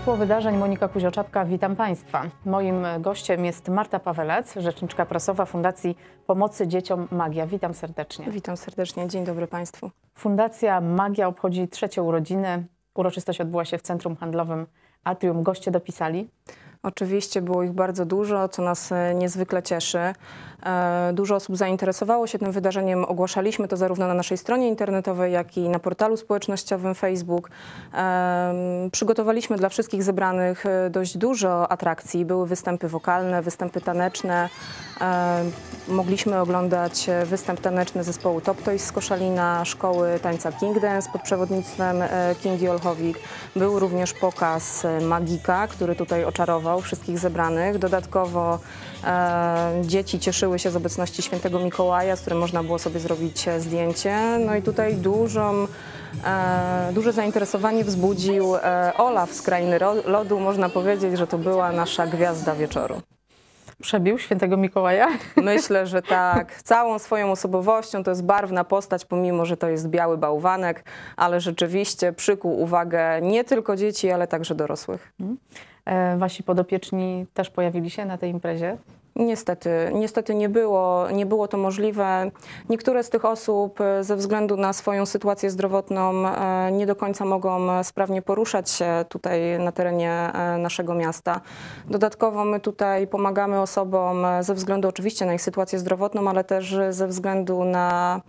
Piekło wydarzeń Monika Kuzioczapka, witam Państwa. Moim gościem jest Marta Pawelec, rzeczniczka prasowa Fundacji Pomocy Dzieciom Magia. Witam serdecznie. Witam serdecznie, dzień dobry Państwu. Fundacja Magia obchodzi trzecie urodziny. Uroczystość odbyła się w Centrum Handlowym Atrium. Goście dopisali? Oczywiście było ich bardzo dużo, co nas e, niezwykle cieszy. E, dużo osób zainteresowało się tym wydarzeniem. Ogłaszaliśmy to zarówno na naszej stronie internetowej, jak i na portalu społecznościowym Facebook. E, przygotowaliśmy dla wszystkich zebranych dość dużo atrakcji. Były występy wokalne, występy taneczne. Mogliśmy oglądać występ taneczny zespołu Top Toys z Koszalina, szkoły tańca King Dance pod przewodnictwem Kingi Olchowik. Był również pokaz Magika, który tutaj oczarował wszystkich zebranych. Dodatkowo e, dzieci cieszyły się z obecności świętego Mikołaja, z którym można było sobie zrobić e, zdjęcie. No i tutaj dużą, e, duże zainteresowanie wzbudził e, Olaf z Krainy Lodu. Można powiedzieć, że to była nasza gwiazda wieczoru. Przebił świętego Mikołaja? Myślę, że tak. Całą swoją osobowością to jest barwna postać, pomimo, że to jest biały bałwanek, ale rzeczywiście przykuł uwagę nie tylko dzieci, ale także dorosłych. Mhm. E, wasi podopieczni też pojawili się na tej imprezie? Niestety, niestety nie było, nie było to możliwe. Niektóre z tych osób e, ze względu na swoją sytuację zdrowotną e, nie do końca mogą e, sprawnie poruszać się tutaj na terenie naszego miasta. Dodatkowo my tutaj pomagamy osobom ze względu oczywiście na ich sytuację zdrowotną, ale też ze względu na,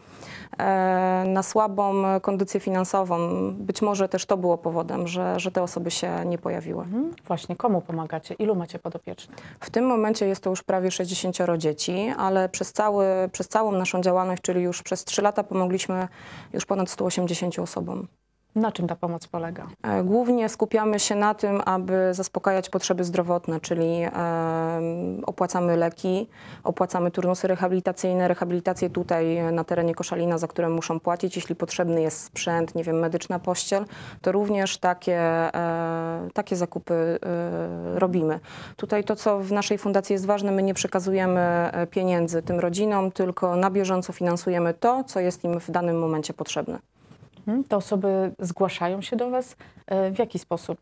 na słabą kondycję finansową. Być może też to było powodem, że, że te osoby się nie pojawiły. Mhm. Właśnie komu pomagacie? Ilu macie podopiecznych? W tym momencie jest to już prawie prawie 60 dzieci, ale przez, cały, przez całą naszą działalność, czyli już przez 3 lata pomogliśmy już ponad 180 osobom. Na czym ta pomoc polega? E, głównie skupiamy się na tym, aby zaspokajać potrzeby zdrowotne, czyli opłacamy leki, opłacamy turnusy rehabilitacyjne, rehabilitację tutaj na terenie Koszalina, za które muszą płacić. Jeśli potrzebny jest sprzęt, nie wiem, medyczna pościel, to również takie, e, takie zakupy e, robimy. Tutaj to, co w naszej fundacji jest ważne, my nie przekazujemy pieniędzy tym rodzinom, tylko na bieżąco finansujemy to, co jest im w danym momencie potrzebne. Mhm. Te osoby zgłaszają się do Was. E, w jaki sposób?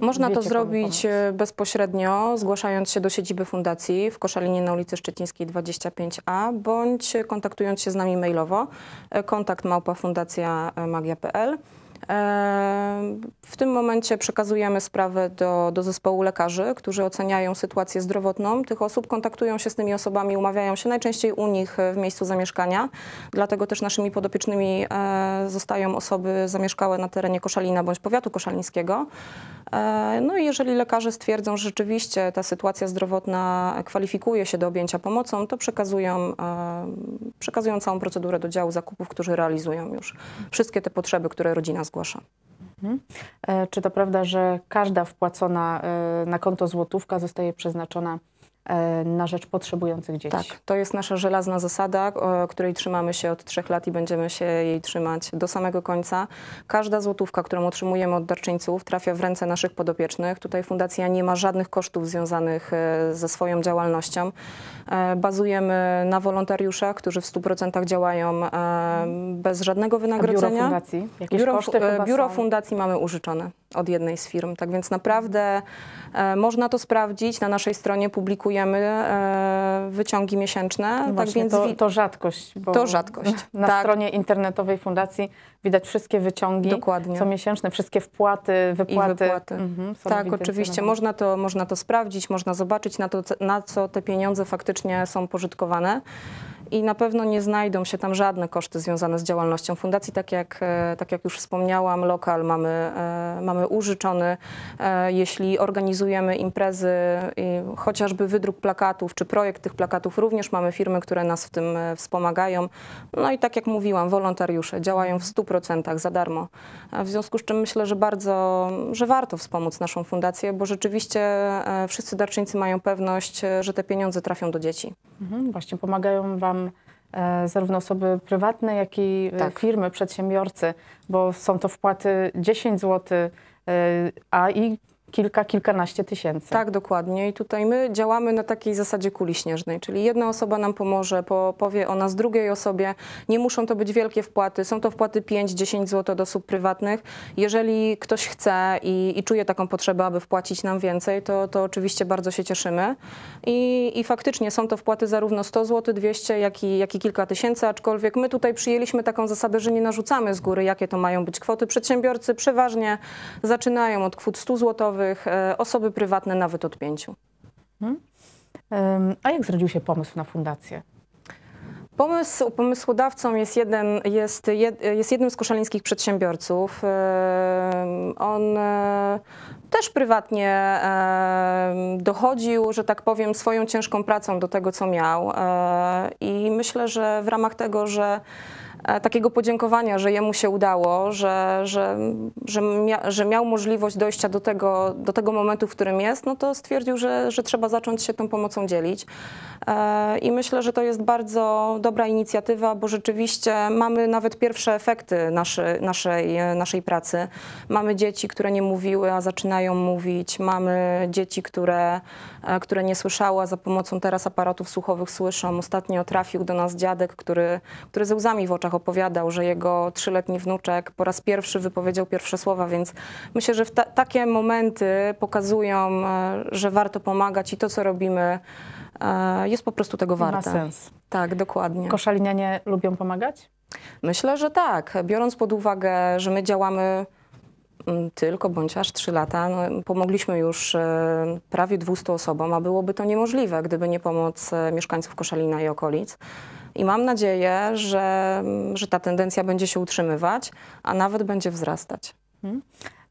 E, Można to zrobić e, bezpośrednio, zgłaszając się do siedziby fundacji w Koszalinie na ulicy Szczecińskiej 25A, bądź kontaktując się z nami mailowo kontakt małpa fundacja magia.pl. E, w tym momencie przekazujemy sprawę do, do zespołu lekarzy, którzy oceniają sytuację zdrowotną tych osób, kontaktują się z tymi osobami, umawiają się najczęściej u nich e, w miejscu zamieszkania. Dlatego też naszymi podopiecznymi e, zostają osoby zamieszkałe na terenie Koszalina bądź powiatu koszalińskiego. No i jeżeli lekarze stwierdzą, że rzeczywiście ta sytuacja zdrowotna kwalifikuje się do objęcia pomocą, to przekazują, przekazują całą procedurę do działu zakupów, którzy realizują już wszystkie te potrzeby, które rodzina zgłasza zgłasza. Mhm. E, czy to prawda, że każda wpłacona e, na konto złotówka zostaje przeznaczona E, na rzecz potrzebujących dzieci. Tak, to jest nasza żelazna zasada, której trzymamy się od trzech lat i będziemy się jej trzymać do samego końca. Każda złotówka, którą otrzymujemy od darczyńców, trafia w ręce naszych podopiecznych. Tutaj fundacja nie ma żadnych kosztów związanych e, ze swoją działalnością. E, bazujemy na wolontariuszach, którzy w 100% działają bez żadnego wynagrodzenia. A biuro fundacji? Jakieś biuro, koszty biuro fundacji mamy użyczone od jednej z firm. Tak więc naprawdę e, można to sprawdzić. Na naszej stronie publikujemy e, wyciągi miesięczne. No tak więc to, to rzadkość. to rzadkość. Na tak. stronie internetowej fundacji widać wszystkie wyciągi Dokładnie. co miesięczne, wszystkie wpłaty, wypłaty. I wypłaty. Mhm, tak, oczywiście. Można to, można to sprawdzić, można zobaczyć, na, to, na co te pieniądze faktycznie są pożytkowane i na pewno nie znajdą się tam żadne koszty związane z działalnością fundacji. Tak jak, e, tak jak już wspomniałam, lokal mamy, e, mamy użyczony. E, jeśli organizujemy imprezy, chociażby wydruk plakatów czy projekt tych plakatów, również mamy firmy, które nas w tym wspomagają. No i tak jak mówiłam, wolontariusze działają w 100% za darmo. W związku z czym myślę, że bardzo, że warto wspomóc naszą fundację, bo rzeczywiście wszyscy darczyńcy mają pewność, że te pieniądze trafią do dzieci. Mhm, właśnie pomagają Wam E, zarówno osoby prywatne, jak i e, tak. firmy, przedsiębiorcy, bo są to wpłaty 10 zł, e, a i kilka, kilkanaście tysięcy. Tak, dokładnie. I tutaj my działamy na takiej zasadzie kuli śnieżnej, czyli jedna osoba nam pomoże, po, powie o nas drugiej osobie. Nie muszą to być wielkie wpłaty, są to wpłaty 5-10 zł do osób prywatnych. Jeżeli ktoś chce i, i, czuje taką potrzebę, aby wpłacić nam więcej, to, to oczywiście bardzo się cieszymy. I, I faktycznie są to wpłaty zarówno 100 zł, 200, jak i, jak i kilka tysięcy, aczkolwiek my tutaj przyjęliśmy taką zasadę, że nie narzucamy z góry, jakie to mają być kwoty. Przedsiębiorcy przeważnie zaczynają od kwot 100 złotowych, E, osoby prywatne nawet od pięciu. Hmm. A jak zrodził się pomysł na fundację? Pomysł pomysłodawcą jest, jeden, jest, jed, jest jednym z koszalińskich przedsiębiorców. On e, też prywatnie e, dochodził, że tak powiem, swoją ciężką pracą do tego, co miał. I myślę, że w ramach tego, że E, takiego podziękowania, że jemu się udało, że, że, że, mia, że, miał możliwość dojścia do tego, do tego momentu, w którym jest, no to stwierdził, że, że trzeba zacząć się tą pomocą dzielić. E, I myślę, że to jest bardzo dobra inicjatywa, bo rzeczywiście mamy nawet pierwsze efekty naszy, naszej, naszej pracy. Mamy dzieci, które nie mówiły, a zaczynają mówić. Mamy dzieci, które, e, które nie słyszały, a za pomocą teraz aparatów słuchowych słyszą. Ostatnio trafił do nas dziadek, który, który ze łzami w oczach opowiadał, że jego trzyletni wnuczek po raz pierwszy wypowiedział pierwsze słowa, więc myślę, że ta takie momenty pokazują, e, że warto pomagać i to, co robimy, e, jest po prostu tego warte. Ma sens. Tak, dokładnie. Koszalinianie lubią pomagać? Myślę, że tak. Biorąc pod uwagę, że my działamy mm, tylko bądź aż 3 lata. No, pomogliśmy już e, prawie 200 osobom, a byłoby to niemożliwe, gdyby nie pomoc mieszkańców Koszalina i okolic. I mam nadzieję, że, że ta tendencja będzie się utrzymywać, a nawet będzie wzrastać. Mhm.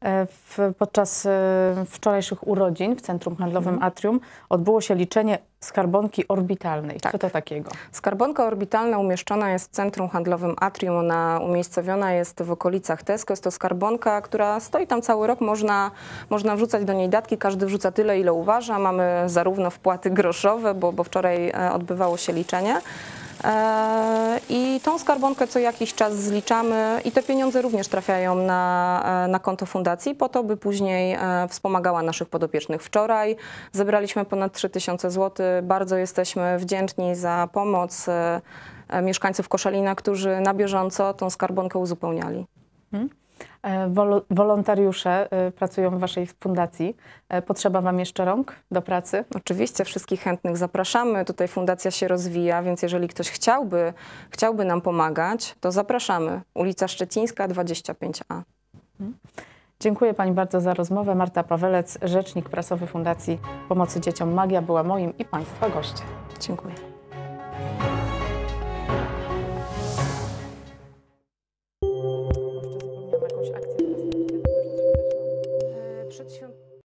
E, w, podczas e, wczorajszych urodzin w Centrum Handlowym mhm. Atrium odbyło się liczenie skarbonki orbitalnej. Tak. Co to takiego? Skarbonka orbitalna umieszczona jest w Centrum Handlowym Atrium. Ona umiejscowiona jest w okolicach Tesco. Jest to skarbonka, która stoi tam cały rok. Można, można wrzucać do niej datki. Każdy wrzuca tyle, ile uważa. Mamy zarówno wpłaty groszowe, bo, bo wczoraj e, odbywało się liczenie, E, I tą skarbonkę co jakiś czas zliczamy i te pieniądze również trafiają na, e, na konto fundacji po to, by później e, wspomagała naszych podopiecznych. Wczoraj zebraliśmy ponad 3000 zł. Bardzo jesteśmy wdzięczni za pomoc mieszkańców Koszalina, którzy na bieżąco tą skarbonkę uzupełniali. Hmm. E, wolontariusze e, pracują w Waszej fundacji. E, potrzeba Wam jeszcze rąk do pracy? Oczywiście, wszystkich chętnych zapraszamy. Tutaj fundacja się rozwija, więc jeżeli ktoś chciałby, chciałby nam pomagać, to zapraszamy. Ulica Szczecińska 25A. Mhm. Dziękuję Pani bardzo za rozmowę. Marta Pawelec, rzecznik prasowy Fundacji Pomocy Dzieciom Magia, była moim i Państwa gościem. Dziękuję.